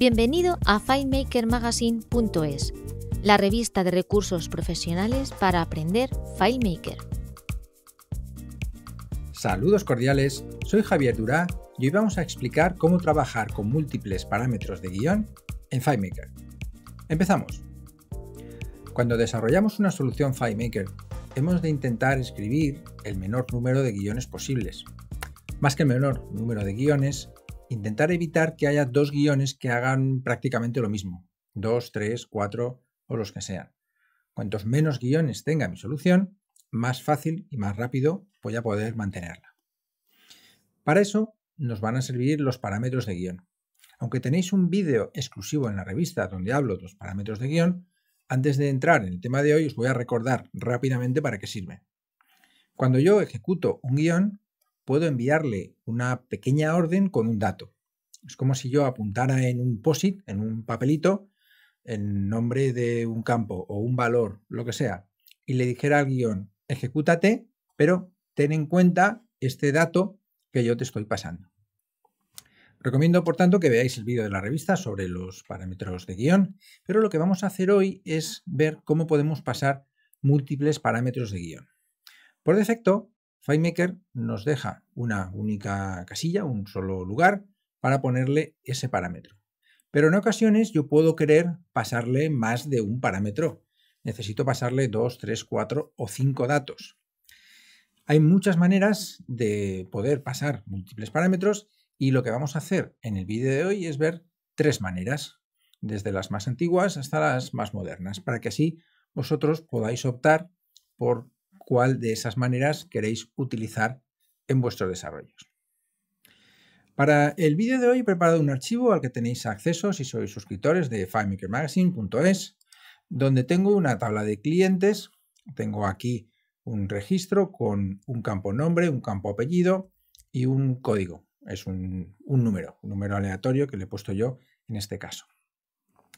Bienvenido a FileMakerMagazine.es, la revista de recursos profesionales para aprender FileMaker. Saludos cordiales, soy Javier Durá y hoy vamos a explicar cómo trabajar con múltiples parámetros de guión en FileMaker. Empezamos. Cuando desarrollamos una solución FileMaker, hemos de intentar escribir el menor número de guiones posibles. Más que el menor número de guiones, intentar evitar que haya dos guiones que hagan prácticamente lo mismo. Dos, tres, cuatro o los que sean. Cuantos menos guiones tenga mi solución, más fácil y más rápido voy a poder mantenerla. Para eso nos van a servir los parámetros de guión. Aunque tenéis un vídeo exclusivo en la revista donde hablo de los parámetros de guión, antes de entrar en el tema de hoy os voy a recordar rápidamente para qué sirve. Cuando yo ejecuto un guión, puedo enviarle una pequeña orden con un dato. Es como si yo apuntara en un POSIT, en un papelito, en nombre de un campo o un valor, lo que sea, y le dijera al guión, ejecútate, pero ten en cuenta este dato que yo te estoy pasando. Recomiendo, por tanto, que veáis el vídeo de la revista sobre los parámetros de guión, pero lo que vamos a hacer hoy es ver cómo podemos pasar múltiples parámetros de guión. Por defecto, FileMaker nos deja una única casilla, un solo lugar, para ponerle ese parámetro. Pero en ocasiones yo puedo querer pasarle más de un parámetro. Necesito pasarle dos, tres, cuatro o cinco datos. Hay muchas maneras de poder pasar múltiples parámetros y lo que vamos a hacer en el vídeo de hoy es ver tres maneras, desde las más antiguas hasta las más modernas, para que así vosotros podáis optar por cuál de esas maneras queréis utilizar en vuestros desarrollos. Para el vídeo de hoy he preparado un archivo al que tenéis acceso si sois suscriptores de FileMakerMagazine.es, donde tengo una tabla de clientes, tengo aquí un registro con un campo nombre, un campo apellido y un código. Es un, un número, un número aleatorio que le he puesto yo en este caso.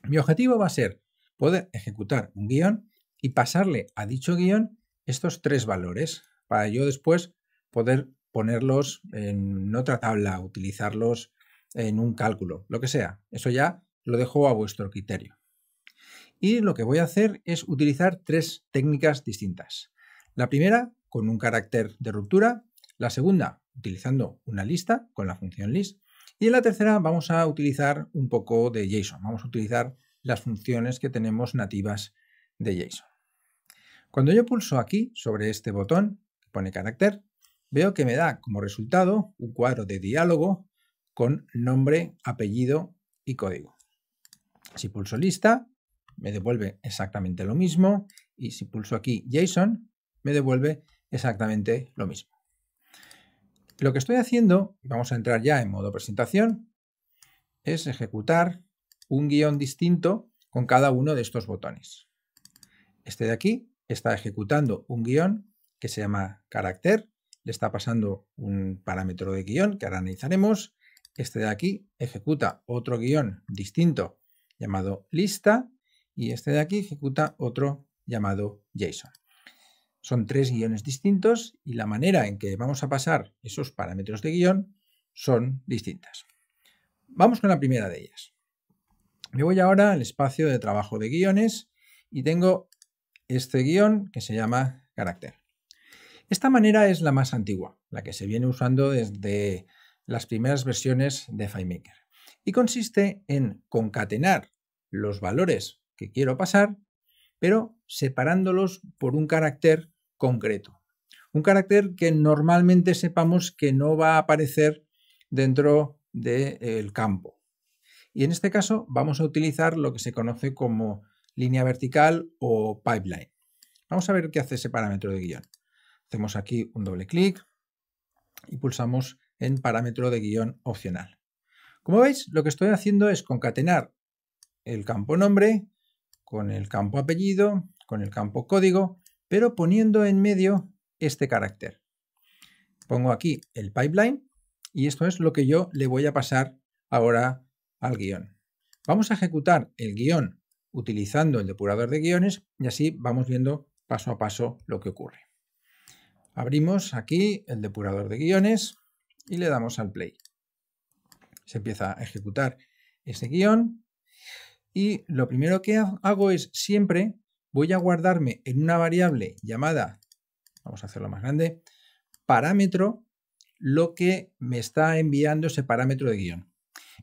Mi objetivo va a ser poder ejecutar un guión y pasarle a dicho guión estos tres valores para yo después poder ponerlos en otra tabla, utilizarlos en un cálculo, lo que sea. Eso ya lo dejo a vuestro criterio. Y lo que voy a hacer es utilizar tres técnicas distintas. La primera, con un carácter de ruptura. La segunda, utilizando una lista con la función list. Y en la tercera vamos a utilizar un poco de JSON. Vamos a utilizar las funciones que tenemos nativas de JSON. Cuando yo pulso aquí sobre este botón que pone carácter, veo que me da como resultado un cuadro de diálogo con nombre, apellido y código. Si pulso lista, me devuelve exactamente lo mismo y si pulso aquí JSON, me devuelve exactamente lo mismo. Lo que estoy haciendo, vamos a entrar ya en modo presentación, es ejecutar un guión distinto con cada uno de estos botones. Este de aquí está ejecutando un guión que se llama carácter, le está pasando un parámetro de guión que ahora analizaremos, este de aquí ejecuta otro guión distinto llamado lista y este de aquí ejecuta otro llamado JSON. Son tres guiones distintos y la manera en que vamos a pasar esos parámetros de guión son distintas. Vamos con la primera de ellas. Me voy ahora al espacio de trabajo de guiones y tengo este guión que se llama carácter. Esta manera es la más antigua, la que se viene usando desde las primeras versiones de FileMaker y consiste en concatenar los valores que quiero pasar, pero separándolos por un carácter concreto. Un carácter que normalmente sepamos que no va a aparecer dentro del campo. Y en este caso vamos a utilizar lo que se conoce como línea vertical o pipeline. Vamos a ver qué hace ese parámetro de guión. Hacemos aquí un doble clic y pulsamos en parámetro de guión opcional. Como veis, lo que estoy haciendo es concatenar el campo nombre con el campo apellido, con el campo código, pero poniendo en medio este carácter. Pongo aquí el pipeline y esto es lo que yo le voy a pasar ahora al guión. Vamos a ejecutar el guión utilizando el depurador de guiones y así vamos viendo paso a paso lo que ocurre. Abrimos aquí el depurador de guiones y le damos al play. Se empieza a ejecutar este guión y lo primero que hago es siempre voy a guardarme en una variable llamada, vamos a hacerlo más grande, parámetro, lo que me está enviando ese parámetro de guión.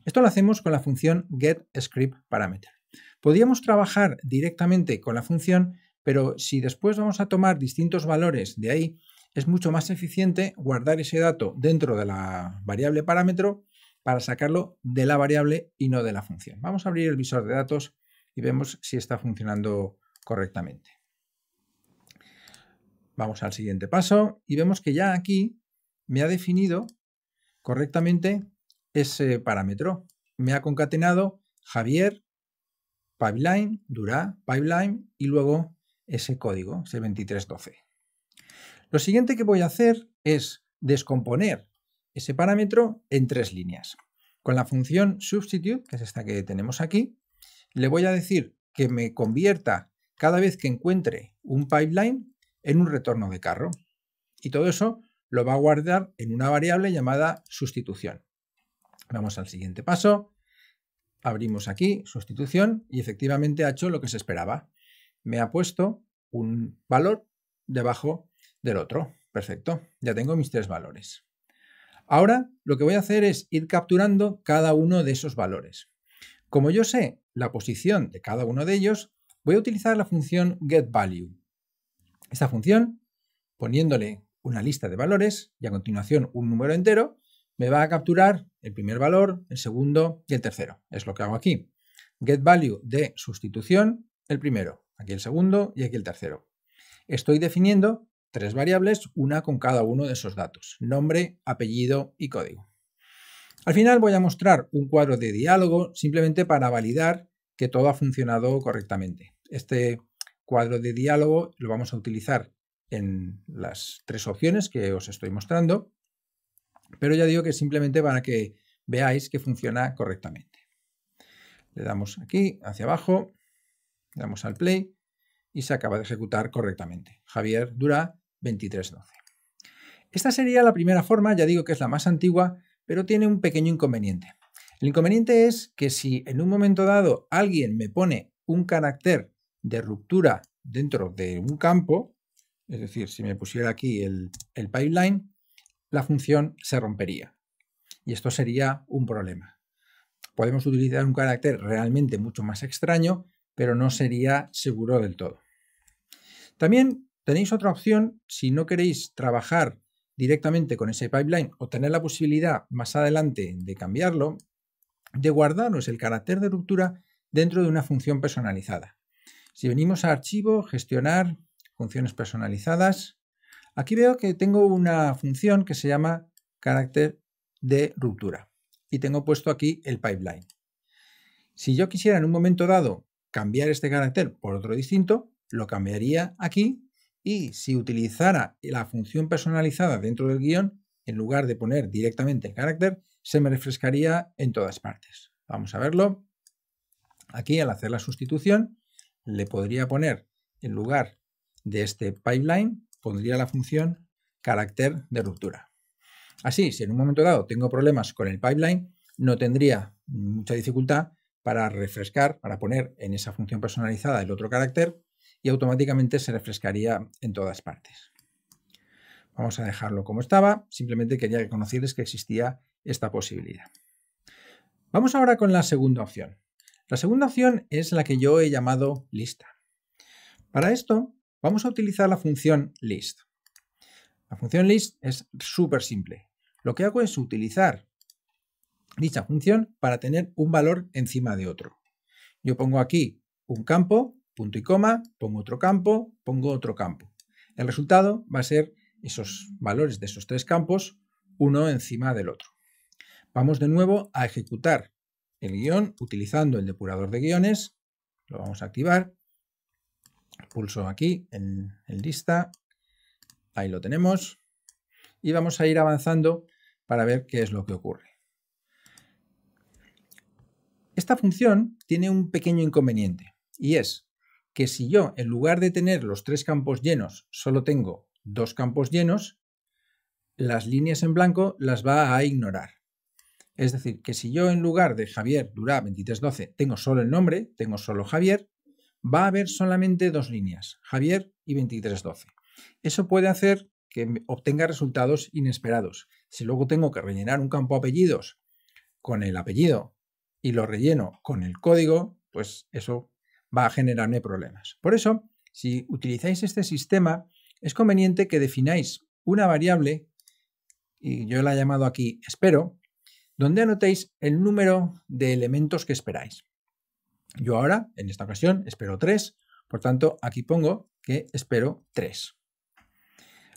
Esto lo hacemos con la función getScriptParameter. Podríamos trabajar directamente con la función, pero si después vamos a tomar distintos valores de ahí, es mucho más eficiente guardar ese dato dentro de la variable parámetro para sacarlo de la variable y no de la función. Vamos a abrir el visor de datos y vemos si está funcionando correctamente. Vamos al siguiente paso y vemos que ya aquí me ha definido correctamente ese parámetro. Me ha concatenado Javier pipeline, Dura, pipeline y luego ese código, ese 2312. Lo siguiente que voy a hacer es descomponer ese parámetro en tres líneas. Con la función substitute, que es esta que tenemos aquí, le voy a decir que me convierta cada vez que encuentre un pipeline en un retorno de carro. Y todo eso lo va a guardar en una variable llamada sustitución. Vamos al siguiente paso. Abrimos aquí, sustitución, y efectivamente ha hecho lo que se esperaba. Me ha puesto un valor debajo del otro. Perfecto, ya tengo mis tres valores. Ahora lo que voy a hacer es ir capturando cada uno de esos valores. Como yo sé la posición de cada uno de ellos, voy a utilizar la función getValue. Esta función, poniéndole una lista de valores y a continuación un número entero, me va a capturar el primer valor, el segundo y el tercero. Es lo que hago aquí. Get value de sustitución, el primero, aquí el segundo y aquí el tercero. Estoy definiendo tres variables, una con cada uno de esos datos, nombre, apellido y código. Al final voy a mostrar un cuadro de diálogo simplemente para validar que todo ha funcionado correctamente. Este cuadro de diálogo lo vamos a utilizar en las tres opciones que os estoy mostrando pero ya digo que simplemente para que veáis que funciona correctamente. Le damos aquí, hacia abajo, le damos al play y se acaba de ejecutar correctamente. Javier Dura 2312. Esta sería la primera forma, ya digo que es la más antigua, pero tiene un pequeño inconveniente. El inconveniente es que si en un momento dado alguien me pone un carácter de ruptura dentro de un campo, es decir, si me pusiera aquí el, el pipeline, la función se rompería. Y esto sería un problema. Podemos utilizar un carácter realmente mucho más extraño, pero no sería seguro del todo. También tenéis otra opción si no queréis trabajar directamente con ese pipeline o tener la posibilidad más adelante de cambiarlo, de guardaros el carácter de ruptura dentro de una función personalizada. Si venimos a archivo, gestionar, funciones personalizadas, Aquí veo que tengo una función que se llama carácter de ruptura y tengo puesto aquí el pipeline. Si yo quisiera en un momento dado cambiar este carácter por otro distinto, lo cambiaría aquí y si utilizara la función personalizada dentro del guión, en lugar de poner directamente el carácter, se me refrescaría en todas partes. Vamos a verlo. Aquí al hacer la sustitución le podría poner en lugar de este pipeline pondría la función carácter de ruptura. Así, si en un momento dado tengo problemas con el pipeline, no tendría mucha dificultad para refrescar, para poner en esa función personalizada el otro carácter y automáticamente se refrescaría en todas partes. Vamos a dejarlo como estaba, simplemente quería que que existía esta posibilidad. Vamos ahora con la segunda opción. La segunda opción es la que yo he llamado lista. Para esto Vamos a utilizar la función list. La función list es súper simple. Lo que hago es utilizar dicha función para tener un valor encima de otro. Yo pongo aquí un campo, punto y coma, pongo otro campo, pongo otro campo. El resultado va a ser esos valores de esos tres campos uno encima del otro. Vamos de nuevo a ejecutar el guión utilizando el depurador de guiones. Lo vamos a activar Pulso aquí en, lista. Ahí lo tenemos. Y vamos a ir avanzando para ver qué es lo que ocurre. Esta función tiene un pequeño inconveniente y es que si yo en lugar de tener los tres campos llenos solo tengo dos campos llenos, las líneas en blanco las va a ignorar. Es decir, que si yo en lugar de Javier Durá 2312 tengo solo el nombre, tengo solo Javier, va a haber solamente dos líneas, Javier y 2312. Eso puede hacer que obtenga resultados inesperados. Si luego tengo que rellenar un campo apellidos con el apellido y lo relleno con el código, pues eso va a generarme problemas. Por eso, si utilizáis este sistema, es conveniente que defináis una variable, y yo la he llamado aquí espero, donde anotéis el número de elementos que esperáis. Yo ahora, en esta ocasión, espero 3, por tanto, aquí pongo que espero 3.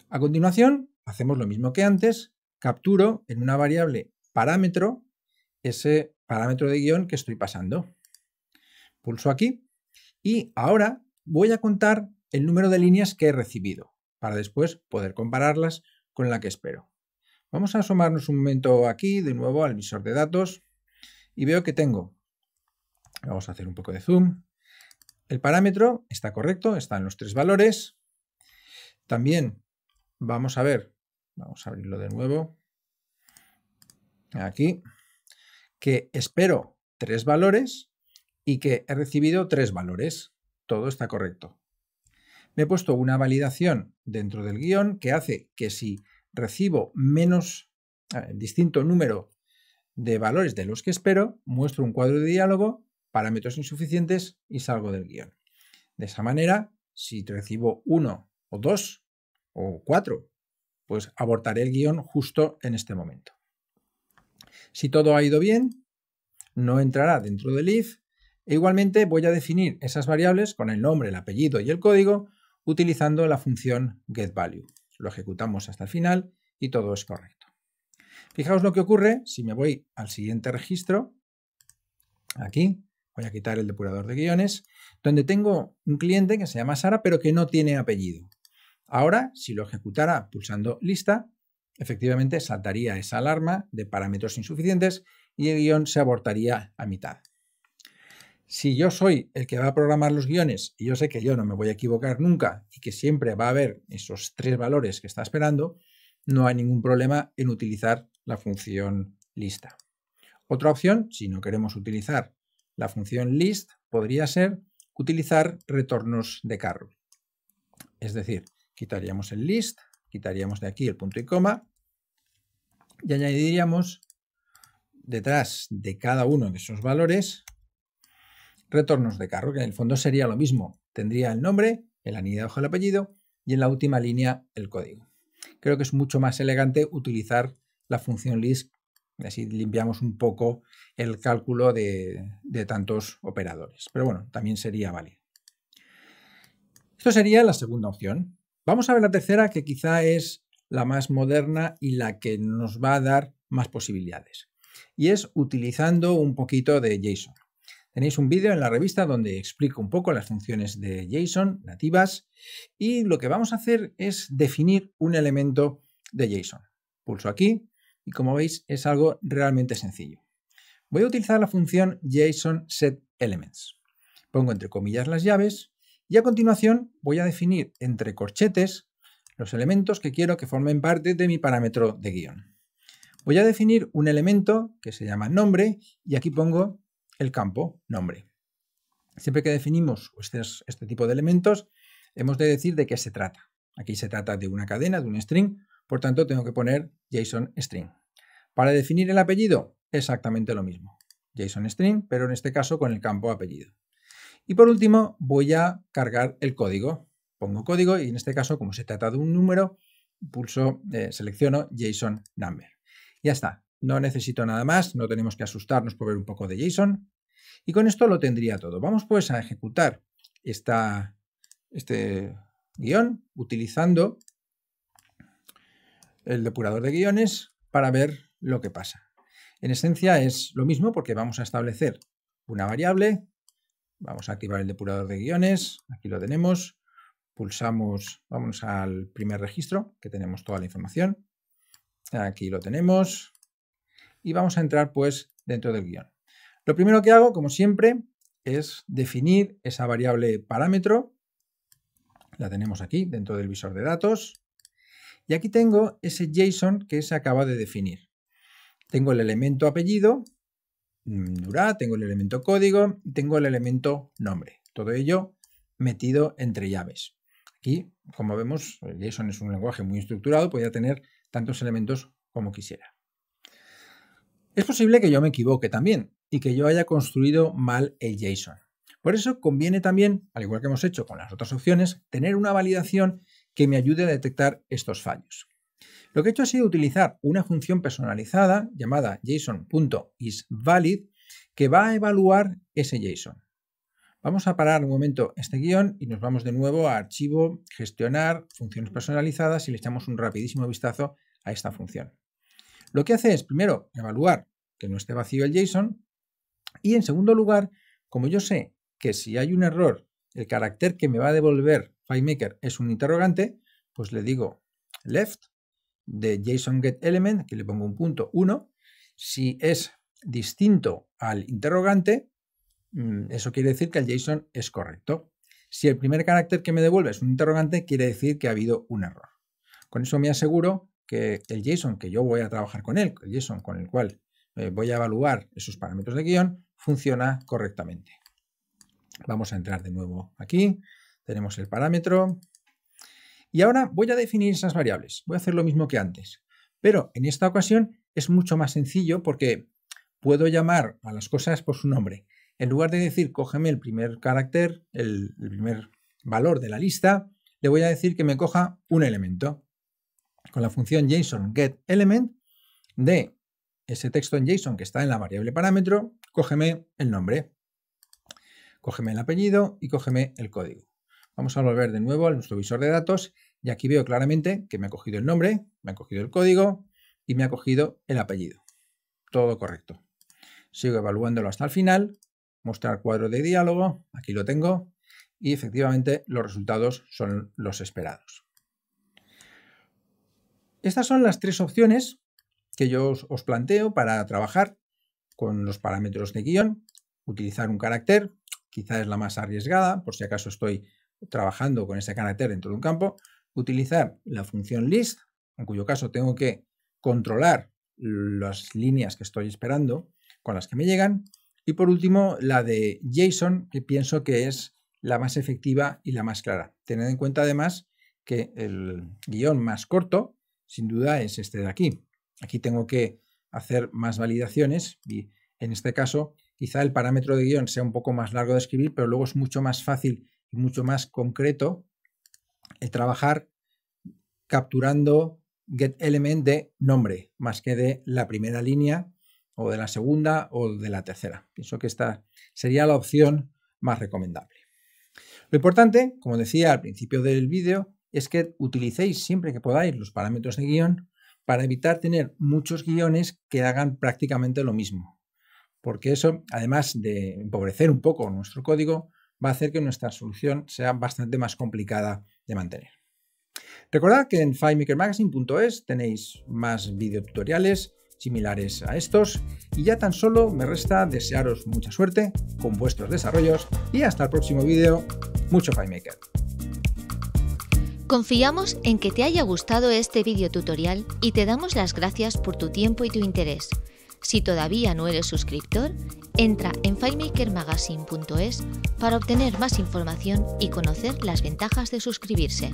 A continuación, hacemos lo mismo que antes, capturo en una variable parámetro ese parámetro de guión que estoy pasando. Pulso aquí y ahora voy a contar el número de líneas que he recibido para después poder compararlas con la que espero. Vamos a asomarnos un momento aquí de nuevo al visor de datos y veo que tengo Vamos a hacer un poco de zoom. El parámetro está correcto, están los tres valores. También vamos a ver, vamos a abrirlo de nuevo, aquí, que espero tres valores y que he recibido tres valores. Todo está correcto. Me he puesto una validación dentro del guión que hace que si recibo menos, eh, distinto número de valores de los que espero, muestro un cuadro de diálogo parámetros insuficientes y salgo del guión. De esa manera, si recibo uno o dos o cuatro, pues abortaré el guión justo en este momento. Si todo ha ido bien, no entrará dentro del if e igualmente voy a definir esas variables con el nombre, el apellido y el código utilizando la función getValue. Lo ejecutamos hasta el final y todo es correcto. Fijaos lo que ocurre si me voy al siguiente registro, aquí, voy a quitar el depurador de guiones, donde tengo un cliente que se llama Sara, pero que no tiene apellido. Ahora, si lo ejecutara pulsando lista, efectivamente saltaría esa alarma de parámetros insuficientes y el guión se abortaría a mitad. Si yo soy el que va a programar los guiones y yo sé que yo no me voy a equivocar nunca y que siempre va a haber esos tres valores que está esperando, no hay ningún problema en utilizar la función lista. Otra opción, si no queremos utilizar la función list podría ser utilizar retornos de carro. Es decir, quitaríamos el list, quitaríamos de aquí el punto y coma y añadiríamos detrás de cada uno de esos valores retornos de carro, que en el fondo sería lo mismo. Tendría el nombre, el anillo de de el apellido y en la última línea el código. Creo que es mucho más elegante utilizar la función list y así limpiamos un poco el cálculo de, de tantos operadores. Pero bueno, también sería válido. Esto sería la segunda opción. Vamos a ver la tercera, que quizá es la más moderna y la que nos va a dar más posibilidades. Y es utilizando un poquito de JSON. Tenéis un vídeo en la revista donde explico un poco las funciones de JSON nativas y lo que vamos a hacer es definir un elemento de JSON. Pulso aquí y como veis es algo realmente sencillo. Voy a utilizar la función JSON set elements. Pongo entre comillas las llaves y a continuación voy a definir entre corchetes los elementos que quiero que formen parte de mi parámetro de guión. Voy a definir un elemento que se llama nombre y aquí pongo el campo nombre. Siempre que definimos este, este tipo de elementos, hemos de decir de qué se trata. Aquí se trata de una cadena, de un string, por tanto, tengo que poner JSON string. Para definir el apellido, exactamente lo mismo. JSON string, pero en este caso con el campo apellido. Y por último, voy a cargar el código. Pongo código y en este caso, como se trata de un número, pulso, eh, selecciono JSON number. Ya está. No necesito nada más, no tenemos que asustarnos por ver un poco de JSON. Y con esto lo tendría todo. Vamos pues a ejecutar este guión utilizando el depurador de guiones para ver lo que pasa. En esencia es lo mismo porque vamos a establecer una variable, vamos a activar el depurador de guiones, aquí lo tenemos, pulsamos, vamos al primer registro que tenemos toda la información, aquí lo tenemos y vamos a entrar pues dentro del guión. Lo primero que hago, como siempre, es definir esa variable parámetro, la tenemos aquí dentro del visor de datos, y aquí tengo ese JSON que se acaba de definir. Tengo el elemento apellido, mm, tengo el elemento código y tengo el elemento nombre. Todo ello metido entre llaves. Aquí, como vemos, el JSON es un lenguaje muy estructurado, podría tener tantos elementos como quisiera. Es posible que yo me equivoque también y que yo haya construido mal el JSON. Por eso conviene también, al igual que hemos hecho con las otras opciones, tener una validación que me ayude a detectar estos fallos. Lo que he hecho ha sido utilizar una función personalizada llamada JSON.isValid que va a evaluar ese JSON. Vamos a parar un momento este guión y nos vamos de nuevo a archivo, gestionar, funciones personalizadas y le echamos un rapidísimo vistazo a esta función. Lo que hace es, primero, evaluar que no esté vacío el JSON y en segundo lugar, como yo sé que si hay un error, el carácter que me va a devolver FileMaker es un interrogante, pues le digo left de JSON get element, que le pongo un punto 1. Si es distinto al interrogante, mm, eso quiere decir que el JSON es correcto. Si el primer carácter que me devuelve es un interrogante, quiere decir que ha habido un error. Con eso me aseguro que el JSON que yo voy a trabajar con él, el JSON con el cual eh, voy a evaluar esos parámetros de guión, funciona correctamente. Vamos a entrar de nuevo aquí. Tenemos el parámetro. Y ahora voy a definir esas variables. Voy a hacer lo mismo que antes. Pero en esta ocasión es mucho más sencillo porque puedo llamar a las cosas por su nombre. En lugar de decir, cógeme el primer carácter, el, primer valor de la lista, le voy a decir que me coja un elemento. Con la función JSON getElement de ese texto en JSON que está en la variable parámetro, cógeme el nombre, cógeme el apellido y cógeme el código. Vamos a volver de nuevo a nuestro visor de datos y aquí veo claramente que me ha cogido el nombre, me ha cogido el código y me ha cogido el apellido. Todo correcto. Sigo evaluándolo hasta el final, mostrar cuadro de diálogo, aquí lo tengo y efectivamente los resultados son los esperados. Estas son las tres opciones que yo os, planteo para trabajar con los parámetros de guión. Utilizar un carácter, quizá es la más arriesgada, por si acaso estoy trabajando con ese carácter dentro de un campo, utilizar la función list, en cuyo caso tengo que controlar las líneas que estoy esperando con las que me llegan. Y por último, la de JSON, que pienso que es la más efectiva y la más clara. Tened en cuenta además que el guión más corto, sin duda, es este de aquí. Aquí tengo que hacer más validaciones y en este caso quizá el parámetro de guión sea un poco más largo de escribir, pero luego es mucho más fácil mucho más concreto el trabajar capturando get de nombre más que de la primera línea o de la segunda o de la tercera. Pienso que esta sería la opción más recomendable. Lo importante, como decía al principio del vídeo, es que utilicéis siempre que podáis los parámetros de guión para evitar tener muchos guiones que hagan prácticamente lo mismo. Porque eso, además de empobrecer un poco nuestro código, va a hacer que nuestra solución sea bastante más complicada de mantener. Recordad que en filemakermagazine.es tenéis más videotutoriales similares a estos y ya tan solo me resta desearos mucha suerte con vuestros desarrollos y hasta el próximo vídeo. Mucho FileMaker. Confiamos en que te haya gustado este videotutorial y te damos las gracias por tu tiempo y tu interés. Si todavía no eres suscriptor, entra en filemakermagazine.es para obtener más información y conocer las ventajas de suscribirse.